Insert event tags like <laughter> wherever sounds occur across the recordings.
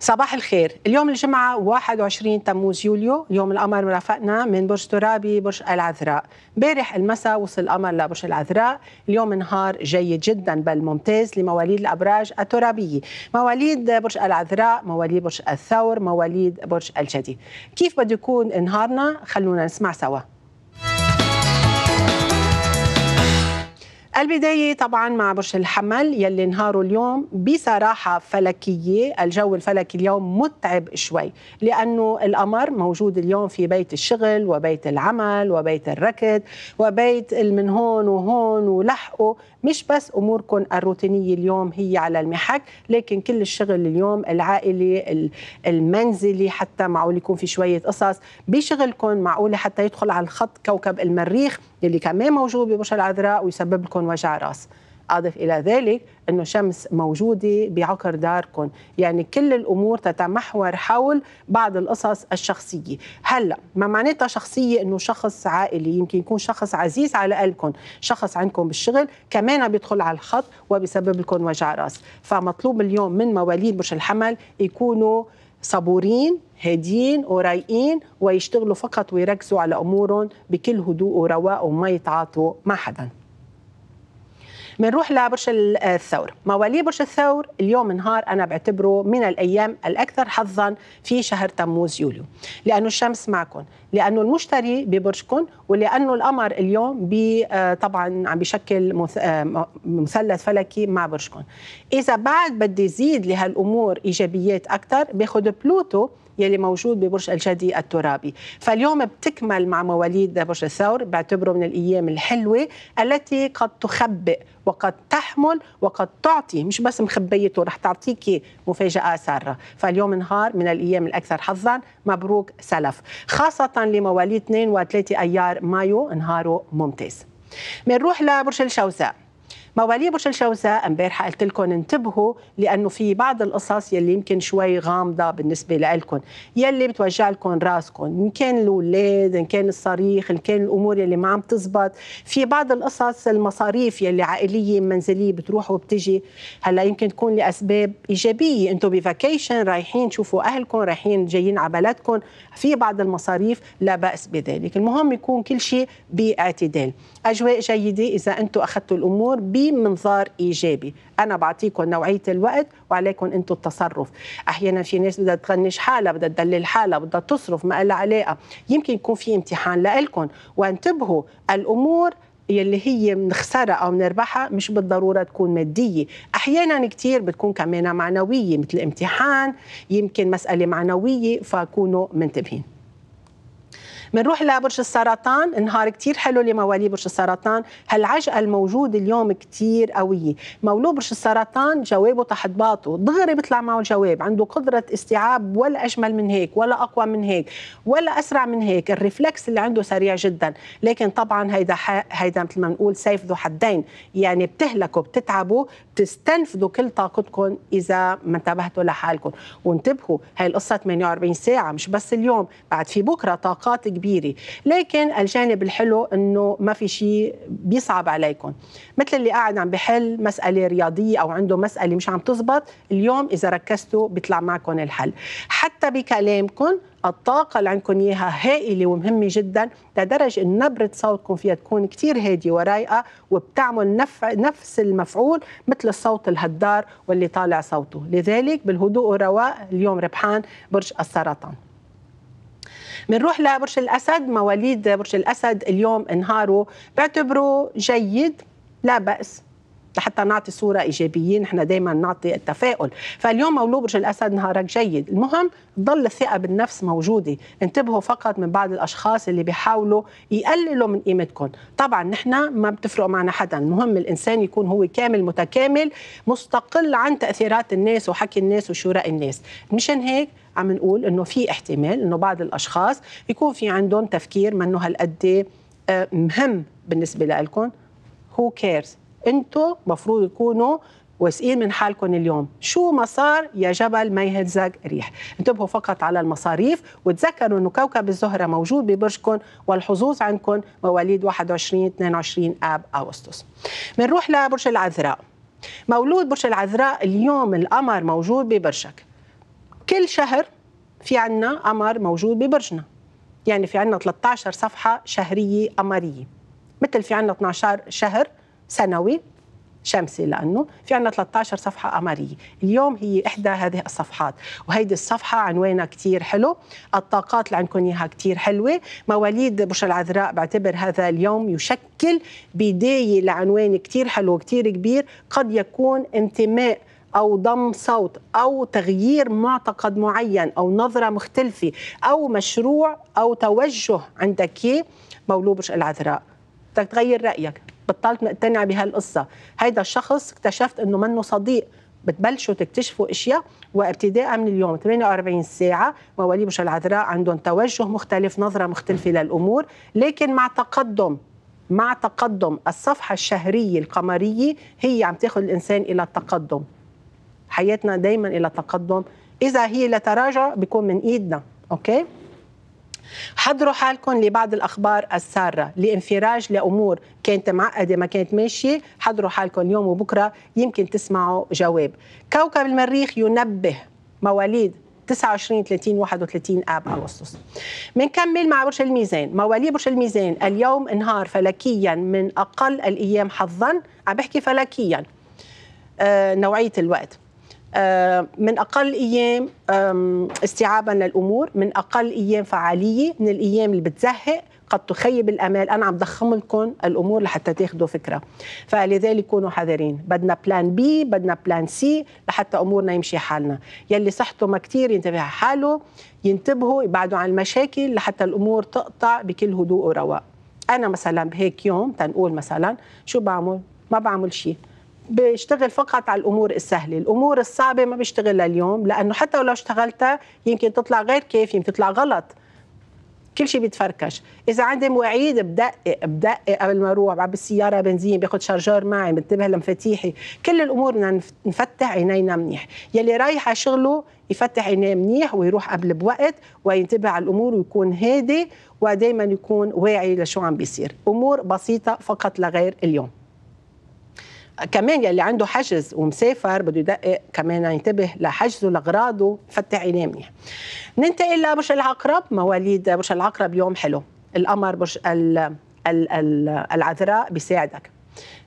صباح الخير اليوم الجمعة 21 تموز يوليو يوم القمر مرافقنا من برج ترابي برج العذراء بارح المساء وصل القمر لبرج العذراء اليوم نهار جيد جدا بل ممتاز لمواليد الأبراج الترابية مواليد برج العذراء مواليد برج الثور مواليد برج الجدي كيف بده يكون نهارنا خلونا نسمع سوا البداية طبعا مع برج الحمل يلي نهاره اليوم بصراحة فلكية الجو الفلكي اليوم متعب شوي لأنه القمر موجود اليوم في بيت الشغل وبيت العمل وبيت الركض وبيت من هون وهون ولحقه مش بس أموركم الروتينية اليوم هي على المحك لكن كل الشغل اليوم العائلي المنزلي حتى معقول يكون في شوية قصص بشغلكم معقولة حتى يدخل على الخط كوكب المريخ يلي كمان موجود ببشرة العذراء ويسبب لكم وجع راس أضف إلى ذلك أنه الشمس موجودة بعقر داركم يعني كل الأمور تتمحور حول بعض القصص الشخصية هلأ ما معناتها شخصية أنه شخص عائلي يمكن يكون شخص عزيز على قلبكم شخص عندكم بالشغل كمان بيدخل على الخط وبيسبب لكم وجع راس فمطلوب اليوم من مواليد برج الحمل يكونوا صبورين هاديين ورايقين ويشتغلوا فقط ويركزوا على امورهم بكل هدوء ورواء وما يتعاطوا مع حدا بنروح لبرج آه، الثور مواليد برج الثور اليوم نهار انا بعتبره من الايام الاكثر حظا في شهر تموز يوليو لانه الشمس معكم لانه المشتري ببرجكم ولانه القمر اليوم آه، طبعا عم بيشكل آه، مثلث فلكي مع برجكم اذا بعد بدي زيد لهالامور ايجابيات اكثر باخذ بلوتو يلي موجود ببرج الجدي الترابي فاليوم بتكمل مع مواليد برج الثور بعتبره من الأيام الحلوة التي قد تخبئ وقد تحمل وقد تعطي مش بس مخبيته رح تعطيك مفاجأة سارة فاليوم نهار من الأيام الأكثر حظا مبروك سلف خاصة لمواليد 2 و3 أيار مايو نهاره ممتاز بنروح لبرج الجوزاء مواليه برج الجوزاء امبارح قلت لكم انتبهوا لانه في بعض القصص يلي يمكن شوي غامضه بالنسبه لكم يلي بتوجع لكم راسكم ان كان الاولاد ان كان الصريخ ان كان الامور يلي ما عم تزبط في بعض القصص المصاريف يلي عائليه منزليه بتروح وبتجي هلا يمكن تكون لاسباب ايجابيه انتم بفاكيشن رايحين تشوفوا اهلكم رايحين جايين على بلدكم في بعض المصاريف لا باس بذلك المهم يكون كل شيء باعتدال اجواء جيده اذا انتم اخذتوا الامور ب منظار ايجابي انا بعطيكم نوعيه الوقت وعليكم انتم التصرف احيانا في ناس بدها تغنش حالها بدها تدلل حالها بدها تصرف ما لها علاقه يمكن يكون في امتحان لإلكم وانتبهوا الامور يلي هي بنخسرها او بنربحها مش بالضروره تكون ماديه، احيانا كثير بتكون كمان معنويه مثل امتحان، يمكن مساله معنويه فكونوا منتبهين. بنروح لبرج السرطان نهار كتير حلو لمواليد برج السرطان هالعجقه الموجوده اليوم كتير قويه مولود برج السرطان جوابه تحت باطه دغري بيطلع معه الجواب عنده قدره استيعاب ولا اجمل من هيك ولا اقوى من هيك ولا اسرع من هيك الريفلكس اللي عنده سريع جدا لكن طبعا هيدا ح... هيدا مثل ما بنقول سيف ذو حدين يعني بتهلكوا بتتعبوا بتستنفذوا كل طاقتكم اذا ما انتبهتوا لحالكم وانتبهوا هاي القصه 48 ساعه مش بس اليوم بعد في بكره طاقات كبيره لكن الجانب الحلو انه ما في شيء بيصعب عليكم مثل اللي قاعد عم بحل مساله رياضيه او عنده مساله مش عم تزبط اليوم اذا ركزتوا بيطلع معكم الحل حتى بكلامكم الطاقة اللي عندكم إياها هائلة ومهمة جدا لدرجة إن نبرة صوتكم فيها تكون كتير هادية ورايقة وبتعمل نف... نفس المفعول مثل الصوت الهدار واللي طالع صوته لذلك بالهدوء والرواء اليوم ربحان برج السرطان بنروح لبرج الاسد مواليد برج الاسد اليوم انهاره بعتبره جيد لا بأس لحتى نعطي صوره ايجابيه نحن دائما نعطي التفاؤل فاليوم مولود برج الاسد نهارك جيد المهم تضل الثقه بالنفس موجوده انتبهوا فقط من بعض الاشخاص اللي بيحاولوا يقللوا من قيمتكم طبعا نحن ما بتفرق معنا حدا المهم الانسان يكون هو كامل متكامل مستقل عن تاثيرات الناس وحكي الناس وشو راي الناس مشان هيك عم نقول انه في احتمال انه بعض الاشخاص يكون في عندهم تفكير منه هالقد آه، مهم بالنسبه لكم هو كيرز انتوا مفروض تكونوا واثقين من حالكم اليوم شو ما صار يا جبل ما يهزق ريح انتبهوا فقط على المصاريف وتذكروا انه كوكب الزهرة موجود ببرجكم والحظوظ عندكم مواليد 21 22 اب اغسطس بنروح لبرج العذراء مولود برج العذراء اليوم القمر موجود ببرجك كل شهر في عنا قمر موجود ببرجنا يعني في عنا 13 صفحة شهرية قمرية مثل في عنا 12 شهر سنوي شمسي لانه في عندنا 13 صفحه قمريه اليوم هي احدى هذه الصفحات وهيدي الصفحه عنوانها كثير حلو الطاقات اللي عندكم اياها كثير حلوه مواليد برج العذراء بعتبر هذا اليوم يشكل بدايه لعنوان كثير حلو وكثير كبير قد يكون انتماء او ضم صوت او تغيير معتقد معين او نظره مختلفه او مشروع او توجه عندك مولود برج العذراء بدك تغير رايك بطلت مقتنعه بهالقصه هيدا الشخص اكتشفت انه منه صديق بتبلشوا تكتشفوا اشياء وابتداء من اليوم 48 ساعه مواليد مش العذراء عندهم توجه مختلف نظره مختلفه للامور لكن مع تقدم مع تقدم الصفحه الشهريه القمريه هي عم تاخذ الانسان الى التقدم حياتنا دائما الى التقدم اذا هي لتراجع بيكون من ايدنا اوكي حضروا حالكم لبعض الأخبار السارة لانفراج لأمور كانت معقدة ما كانت ماشية حضروا حالكم اليوم وبكرة يمكن تسمعوا جواب كوكب المريخ ينبه مواليد 29 30 31 اب اغسطس بنكمل مع برج الميزان مواليد برج الميزان اليوم انهار فلكيا من اقل الايام حظا عم بحكي فلكيا آه نوعيه الوقت آه، من اقل ايام استيعابا للامور من اقل ايام فعاليه من الايام اللي بتزهق قد تخيب الامال انا عم ضخم لكم الامور لحتى تاخذوا فكره فلذلك كونوا حذرين بدنا بلان بي بدنا بلان سي لحتى امورنا يمشي حالنا يلي صحته ما كثير ينتبه حاله ينتبهوا يبعدوا عن المشاكل لحتى الامور تقطع بكل هدوء ورواء انا مثلا بهيك يوم تنقول مثلا شو بعمل ما بعمل شيء بيشتغل فقط على الامور السهله، الامور الصعبه ما بيشتغلها اليوم لانه حتى لو اشتغلتها يمكن تطلع غير كيف، يمكن تطلع غلط. كل شيء بيتفركش، إذا عندي مواعيد بدقق بدقق قبل ما أروح بعب السيارة بنزين باخذ شارجور معي بنتبه لمفاتيحي، كل الأمور بدنا نفتح عينينا منيح، يلي رايح على شغله يفتح عينيه منيح ويروح قبل بوقت وينتبه على الأمور ويكون هادي ودائما يكون واعي لشو عم بيصير، أمور بسيطة فقط لغير اليوم. كمان يلي عنده حجز ومسافر بده يدقق كمان ينتبه لحجزه لاغراضه فتح عينيه منيح ننتقل لبرج العقرب مواليد برج العقرب يوم حلو القمر برج العذراء بيساعدك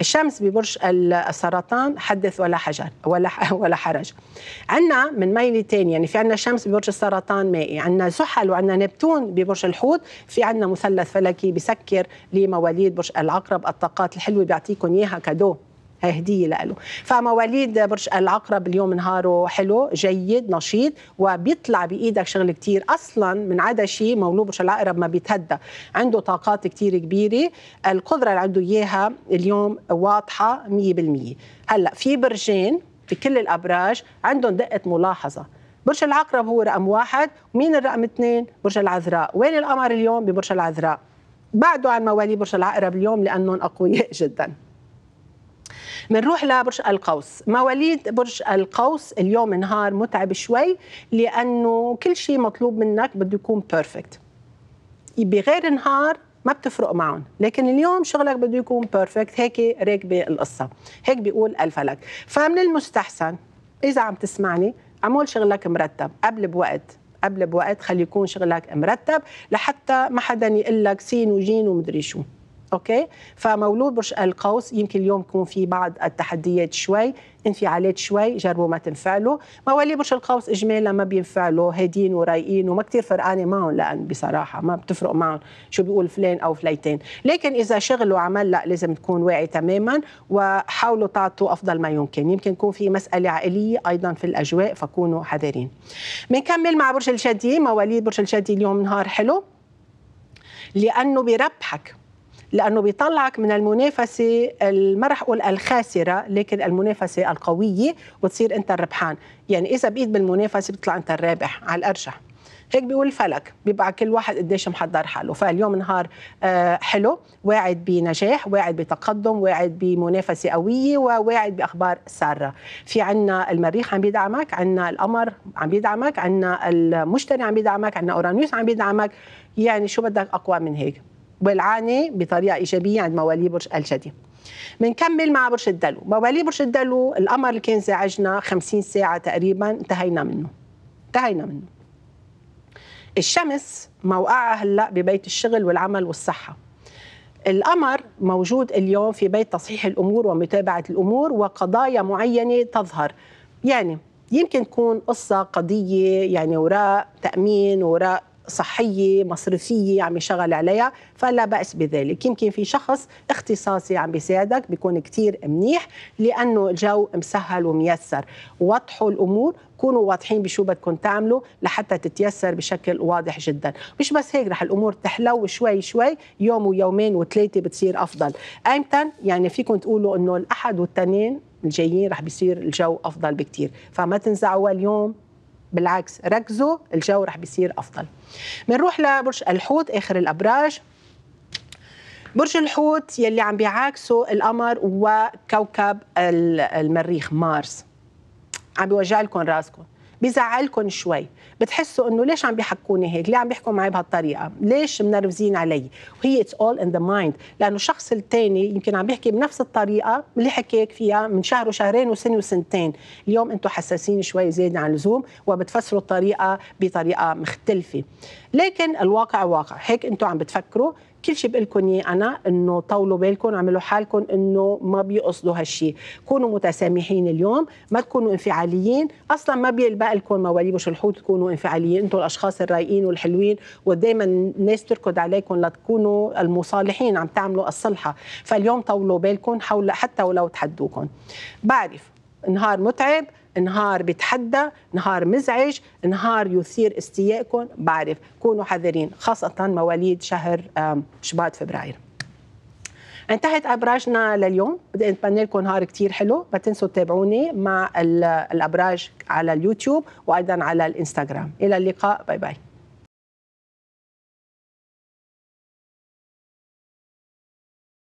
الشمس ببرج السرطان حدث ولا حجر ولا <laughs> ولا حرج عندنا من ميلة ثانيه يعني في عندنا شمس ببرج السرطان مائي عندنا زحل وعندنا نبتون ببرج الحوت في عندنا مثلث فلكي بسكر لمواليد برج العقرب الطاقات الحلوه بيعطيكم اياها كادو هديه له فمواليد برج العقرب اليوم نهاره حلو جيد نشيط وبيطلع بايدك شغل كتير اصلا من عدا شيء مولود برج العقرب ما بيتهدى عنده طاقات كتير كبيره القدره اللي عنده اياها اليوم واضحه 100% هلا في برجين في كل الابراج عندهم دقه ملاحظه برج العقرب هو رقم واحد ومين الرقم اثنين برج العذراء وين القمر اليوم ببرج العذراء بعدوا عن مواليد برج العقرب اليوم لانهم اقوياء جدا بنروح لبرج القوس مواليد برج القوس اليوم نهار متعب شوي لانه كل شيء مطلوب منك بده يكون بيرفكت بغير نهار ما بتفرق معهم لكن اليوم شغلك بده يكون بيرفكت هيك راكبه القصه هيك بيقول الفلك فمن المستحسن اذا عم تسمعني اعمل شغلك مرتب قبل بوقت قبل بوقت خلي يكون شغلك مرتب لحتى ما حدا يقول لك سين وجين ومدري شو اوكي فمولود برج القوس يمكن اليوم يكون في بعض التحديات شوي انفعالات شوي جربوا ما تنفعلوا مواليد برج القوس اجمالا ما بينفعلوا هادين ورايقين وما كثير فرقانه معهم لان بصراحه ما بتفرق معهم شو بيقول فلان او فليتين لكن اذا شغل وعمل لا لازم تكون واعي تماما وحاولوا تعطوا افضل ما يمكن يمكن يكون في مساله عائليه ايضا في الاجواء فكونوا حذرين بنكمل مع برج الجدي مواليد برج الجدي اليوم نهار حلو لانه بربحك لانه بيطلعك من المنافسه ما رح اقول الخاسره لكن المنافسه القويه وتصير انت الربحان يعني اذا بقيت بالمنافسه بتطلع انت الرابح على الارجح هيك بيقول الفلك بيبقى كل واحد قديش محضر حاله فاليوم نهار آه، حلو واعد بنجاح واعد بتقدم واعد بمنافسة قوية وواعد بأخبار سارة في عنا المريخ عم بيدعمك عنا القمر عم بيدعمك عنا المشتري عم بيدعمك عنا أورانيوس عم بيدعمك يعني شو بدك أقوى من هيك بالعاني بطريقه ايجابيه عند موالي برج الجدي بنكمل مع برج الدلو موالي برج الدلو القمر اللي كان زعجنا 50 ساعه تقريبا انتهينا منه انتهينا منه الشمس موقعها هلا ببيت الشغل والعمل والصحه القمر موجود اليوم في بيت تصحيح الامور ومتابعه الامور وقضايا معينه تظهر يعني يمكن تكون قصة قضية يعني وراء تأمين وراء صحيه مصرفيه عم يشغل عليها فلا باس بذلك يمكن في شخص اختصاصي عم بيساعدك بيكون كثير منيح لانه الجو مسهل وميسر وضحوا الامور كونوا واضحين بشو بدكم تعملوا لحتى تتيسر بشكل واضح جدا مش بس هيك رح الامور تحلو شوي شوي يوم ويومين وثلاثه بتصير افضل ايمتى يعني فيكم تقولوا انه الاحد والتنين الجايين رح بيصير الجو افضل بكتير فما تنزعوا اليوم بالعكس ركزوا الجو رح بيصير افضل بنروح لبرج الحوت اخر الابراج برج الحوت يلي عم بيعاكسه القمر وكوكب المريخ مارس عم بيوجع لكم راسكم بيزعلكم شوي بتحسوا انه ليش عم بيحكوني هيك ليه عم بيحكوا معي بهالطريقه ليش منرفزين علي وهي اتس اول ان ذا مايند لانه الشخص الثاني يمكن عم بيحكي بنفس الطريقه اللي حكيك فيها من شهر وشهرين وسنه وسنتين اليوم انتم حساسين شوي زياده عن اللزوم وبتفسروا الطريقه بطريقه مختلفه لكن الواقع واقع هيك انتم عم بتفكروا كل شيء بقول لكم انا انه طولوا بالكم اعملوا حالكم انه ما بيقصدوا هالشيء كونوا متسامحين اليوم ما تكونوا انفعاليين اصلا ما بيلبق لكم مواليبش الحوت تكونوا انفعاليين انتم الاشخاص الرايقين والحلوين ودائما الناس تركض عليكم لتكونوا المصالحين عم تعملوا الصلحه فاليوم طولوا بالكم حول حتى ولو تحدوكم بعرف نهار متعب نهار بيتحدى نهار مزعج نهار يثير استيائكم بعرف كونوا حذرين خاصة مواليد شهر شباط فبراير انتهت ابراجنا لليوم بدي اتمنى لكم نهار كثير حلو ما تنسوا تتابعوني مع الابراج على اليوتيوب وايضا على الانستغرام الى اللقاء باي باي